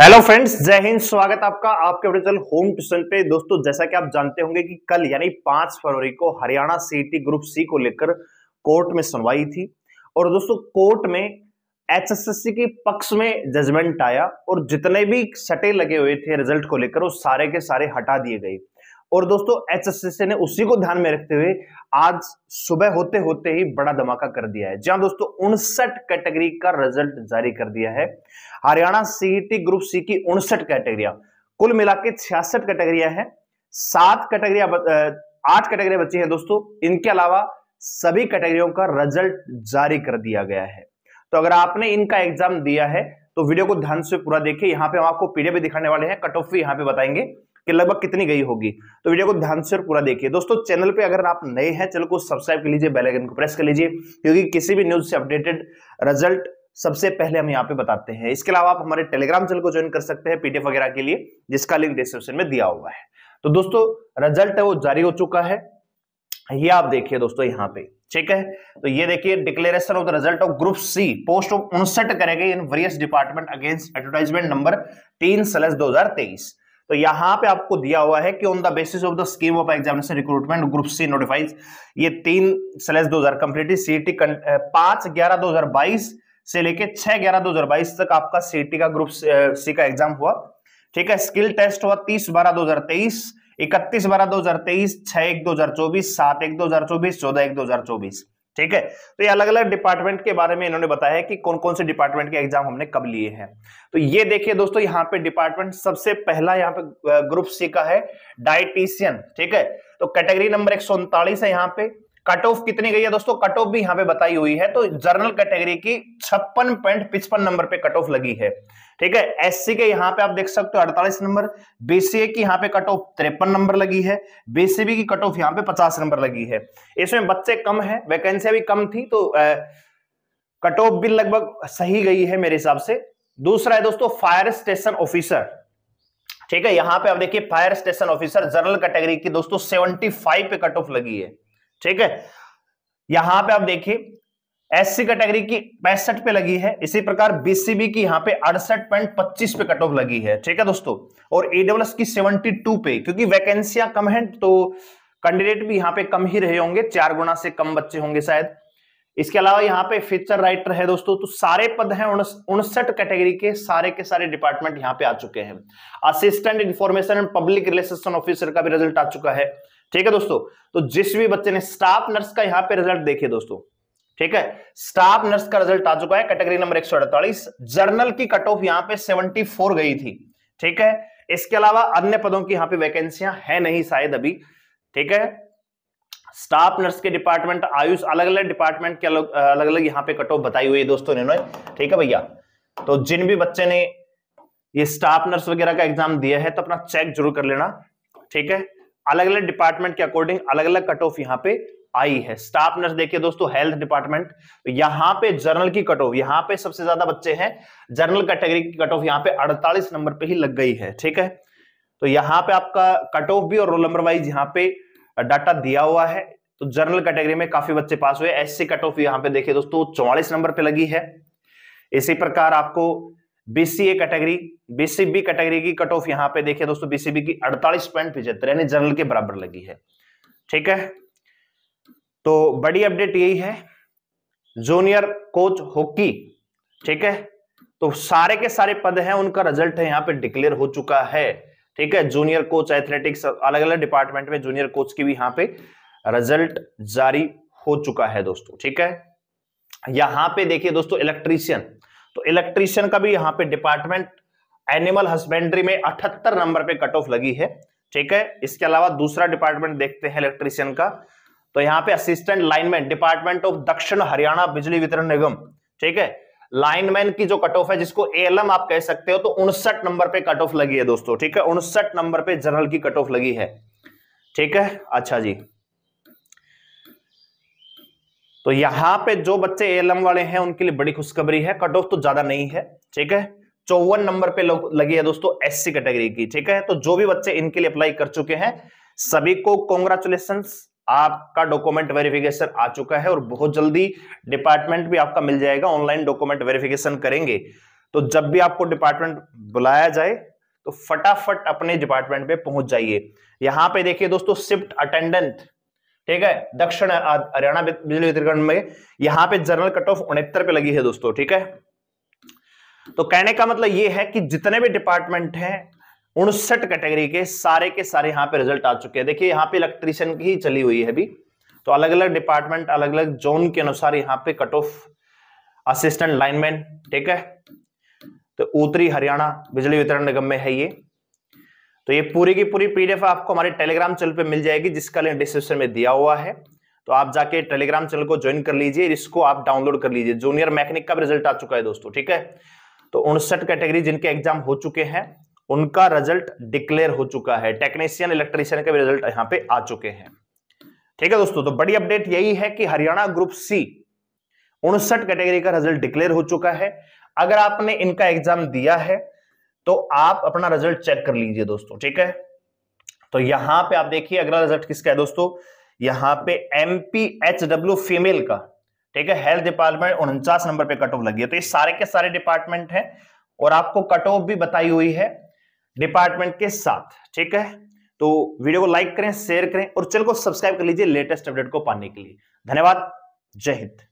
hello friends जय हिंद स्वागत आपका आपके अपने चैनल होम ट्यूशन पे दोस्तों जैसा कि आप जानते होंगे कि कल यानी पांच फरवरी को हरियाणा सीटी ग्रुप सी को लेकर कोर्ट में सुनवाई थी और दोस्तों कोर्ट में एचएसएससी के पक्ष में जजमेंट आया और जितने भी सटे लगे हुए थे रिजल्ट को लेकर वो सारे के सारे हटा दिए गए और दोस्तों एचएससी ने उसी को ध्यान में रखते हुए आज सुबह होते होते ही बड़ा धमाका कर दिया है जहां दोस्तों उनसठ कैटेगरी का रिजल्ट जारी कर दिया है हरियाणा सीईटी ग्रुप सी की उनसठ कैटेगरिया कुल मिला के छियासठ कैटेगरिया है सात कैटेगरिया आठ कैटेगरी बची है दोस्तों इनके अलावा सभी कैटेगरियों का रिजल्ट जारी कर दिया गया है तो अगर आपने इनका एग्जाम दिया है तो वीडियो को ध्यान से पूरा देखिए यहां पे हम आपको पीडीएफ भी दिखाने वाले हैं कट ऑफ भी यहां पे बताएंगे कि लगभग कितनी गई होगी तो वीडियो को ध्यान से और पूरा देखिए दोस्तों चैनल पे अगर आप नए हैं चैनल को सब्सक्राइब कर लीजिए बेलाइकन को प्रेस कर लीजिए क्योंकि किसी भी न्यूज से अपडेटेड रिजल्ट सबसे पहले हम यहाँ पे बताते हैं इसके अलावा आप हमारे टेलीग्राम चैनल को ज्वाइन कर सकते हैं पीडीएफ वगैरह के लिए जिसका लिंक डिस्क्रिप्शन में दिया हुआ है तो दोस्तों रिजल्ट है वो जारी हो चुका है ये आप देखिए दोस्तों यहाँ पे ठीक है तो ये देखिए declaration of the result of group C post of उनसठ करेंगे in various department against advertisement number तीन सलस दो हजार तेईस तो यहां पे आपको दिया हुआ है कि on the basis of the scheme of examination recruitment group C notifies ये तीन स्लेस दो हजार कंप्लीटली सीटी पांच ग्यारह दो हजार बाईस से लेके छह ग्यारह दो हजार बाईस तक आपका सीटी का ग्रुप सी का एग्जाम हुआ ठीक है स्किल टेस्ट हुआ तीस बारह दो हजार तेईस इकतीस बारह दो हजार तेईस छह एक दो हजार चौबीस सात एक दो हजार चौबीस चौदह एक दो हजार चौबीस ठीक है तो ये अलग अलग डिपार्टमेंट के बारे में इन्होंने बताया है कि कौन कौन से डिपार्टमेंट के एग्जाम हमने कब लिए हैं तो ये देखिए दोस्तों यहाँ पे डिपार्टमेंट सबसे पहला यहाँ पे ग्रुप सी का है डायटिशियन ठीक है तो कैटेगरी नंबर एक है यहाँ पे कट ऑफ कितनी गई है दोस्तों कट ऑफ भी यहां पे बताई हुई है तो जर्नल कैटेगरी की छप्पन पॉइंट पिचपन नंबर पे कट ऑफ लगी है ठीक है एससी के यहां पे आप देख सकते हो 48 नंबर बीसीए की यहां पे कट ऑफ तिरपन नंबर लगी है बीसीबी की कट ऑफ यहां पे 50 नंबर लगी है इसमें बच्चे कम है वैकेंसियां भी कम थी तो कट ऑफ भी लगभग सही गई है मेरे हिसाब से दूसरा है दोस्तों फायर स्टेशन ऑफिसर ठीक है यहां पे आप देखिए fire station officer general category की दोस्तों 75 पे कट ऑफ लगी है ठीक है यहां पे आप देखिए एससी कैटेगरी की पैंसठ पे लगी है इसी प्रकार बीसीबी की यहाँ पे अड़सठ पॉइंट पच्चीस पे कट ऑफ लगी है ठीक है दोस्तों और एडब्ल्यूएस की सेवेंटी टू पे क्योंकि वैकेंसियां कम हैं तो कैंडिडेट भी यहां पे कम ही रहे होंगे चार गुना से कम बच्चे होंगे शायद इसके अलावा यहाँ पे फीचर राइटर है दोस्तों तो सारे पद हैं उनसठ कैटेगरी के सारे के सारे डिपार्टमेंट यहाँ पे आ चुके हैं assistant information and public relation officer का भी रिजल्ट आ चुका है ठीक है दोस्तों तो जिस भी बच्चे ने स्टाफ नर्स का यहाँ पे रिजल्ट देखिए दोस्तों ठीक है स्टाफ नर्स का रिजल्ट आ चुका है कैटेगरी नंबर एक जर्नल की कट ऑफ यहां पर 74 गई थी ठीक है इसके अलावा अन्य पदों की यहां पर वैकेंसियां है नहीं शायद अभी ठीक है स्टाफ नर्स के डिपार्टमेंट आयुष अलग अलग डिपार्टमेंट के अलग अलग यहां पे कट ऑफ बताई हुई है दोस्तों इन्होंने ठीक है भैया तो जिन भी बच्चे ने ये स्टाफ नर्स वगैरह का एग्जाम दिया है तो अपना चेक जरूर कर लेना ठीक है अलग अलग डिपार्टमेंट के अकॉर्डिंग अलग अलग कट ऑफ यहाँ पे आई है स्टाफ नर्स देखिए दोस्तों हेल्थ डिपार्टमेंट यहाँ पे जर्नल की कट ऑफ यहाँ पे सबसे ज्यादा बच्चे हैं जर्नल कैटेगरी की कट ऑफ यहाँ पे 48 नंबर पे ही लग गई है ठीक है तो यहाँ पे आपका कट ऑफ भी और रोल नंबर वाइज यहाँ पे डाटा दिया हुआ है तो जर्नल कैटेगरी में काफी बच्चे पास हुए एससी कट ऑफ यहाँ पे देखिए दोस्तों चौवालीस नंबर पे लगी है इसी प्रकार आपको बीसीए कैटेगरी बीसीबी कैटेगरी की कट ऑफ यहां पे देखिए दोस्तों बीसीबी की अड़तालीस पॉइंट पिछहत्तर यानी जनरल के बराबर लगी है ठीक है तो बड़ी अपडेट यही है जूनियर कोच हॉकी ठीक है तो सारे के सारे पद हैं उनका रिजल्ट है यहां पे डिक्लेयर हो चुका है ठीक है जूनियर कोच एथलेटिक्स अलग अलग डिपार्टमेंट में जूनियर कोच की भी यहां पे रिजल्ट जारी हो चुका है दोस्तों ठीक है यहां पे देखिए दोस्तों इलेक्ट्रीशियन तो इलेक्ट्रीशियन का भी यहां पे डिपार्टमेंट एनिमल हस्बेंड्री में अठहत्तर नंबर पे कट ऑफ लगी है ठीक है इसके अलावा दूसरा डिपार्टमेंट देखते हैं इलेक्ट्रीशियन का तो यहाँ पे असिस्टेंट लाइनमैन डिपार्टमेंट ऑफ दक्षिण हरियाणा बिजली वितरण निगम ठीक है लाइनमैन की जो कट ऑफ है जिसको एएलएम आप कह सकते हो तो उनसठ नंबर पे कट ऑफ लगी है दोस्तों ठीक है उनसठ नंबर पे जनरल की कट ऑफ लगी है ठीक है अच्छा जी तो यहां पे जो बच्चे एलम वाले हैं उनके लिए बड़ी खुशखबरी है कट ऑफ तो ज्यादा नहीं है ठीक है चौवन नंबर पे लगी है दोस्तों एससी कैटेगरी की ठीक है तो जो भी बच्चे इनके लिए अप्लाई कर चुके हैं सभी को कॉन्ग्रेचुलेशन आपका डॉक्यूमेंट वेरिफिकेशन आ चुका है और बहुत जल्दी डिपार्टमेंट भी आपका मिल जाएगा ऑनलाइन डॉक्यूमेंट वेरिफिकेशन करेंगे तो जब भी आपको डिपार्टमेंट बुलाया जाए तो फटाफट अपने डिपार्टमेंट पे पहुंच जाइए यहां पे देखिए दोस्तों शिफ्ट अटेंडेंट ठीक है दक्षिण हरियाणा बिजली वितरण में यहां पे जनरल कट ऑफ उनहत्तर पे लगी है दोस्तों ठीक है तो कहने का मतलब ये है कि जितने भी डिपार्टमेंट हैं उनसठ कैटेगरी के सारे के सारे यहां पे रिजल्ट आ चुके हैं देखिए यहां पे इलेक्ट्रीशियन की ही चली हुई है अभी तो अलग अलग डिपार्टमेंट अलग अलग जोन के अनुसार यहां पे कट ऑफ असिस्टेंट लाइनमैन ठीक है तो उत्तरी हरियाणा बिजली वितरण निगम में है ये तो ये पूरी की पूरी पीडीएफ आपको हमारे टेलीग्राम चैनल पे मिल जाएगी जिसका लिंक डिस्क्रिप्शन में दिया हुआ है तो आप जाके टेलीग्राम चैनल को ज्वाइन कर लीजिए इसको आप डाउनलोड कर लीजिए जूनियर मैकेनिक का रिजल्ट आ चुका है दोस्तों ठीक है तो उनसठ कैटेगरी जिनके एग्जाम हो चुके हैं उनका रिजल्ट डिक्लेयर हो चुका है टेक्नीशियन इलेक्ट्रीशियन के भी रिजल्ट यहाँ पे आ चुके हैं ठीक है दोस्तों तो बड़ी अपडेट यही है कि हरियाणा ग्रुप सी उनसठ कैटेगरी का रिजल्ट डिक्लेयर हो चुका है अगर आपने इनका एग्जाम दिया है तो आप अपना रिजल्ट चेक कर लीजिए दोस्तों ठीक है तो यहां पे आप देखिए अगला रिजल्ट किसका है दोस्तों यहां पे M P H W female का ठीक है हेल्थ डिपार्टमेंट उनचास नंबर पे कट ऑफ लगी है तो ये सारे के सारे डिपार्टमेंट है और आपको कट ऑफ भी बताई हुई है डिपार्टमेंट के साथ ठीक है तो वीडियो को लाइक करें शेयर करें और चैनल को सब्सक्राइब कर लीजिए लेटेस्ट अपडेट को पाने के लिए धन्यवाद जय हिंद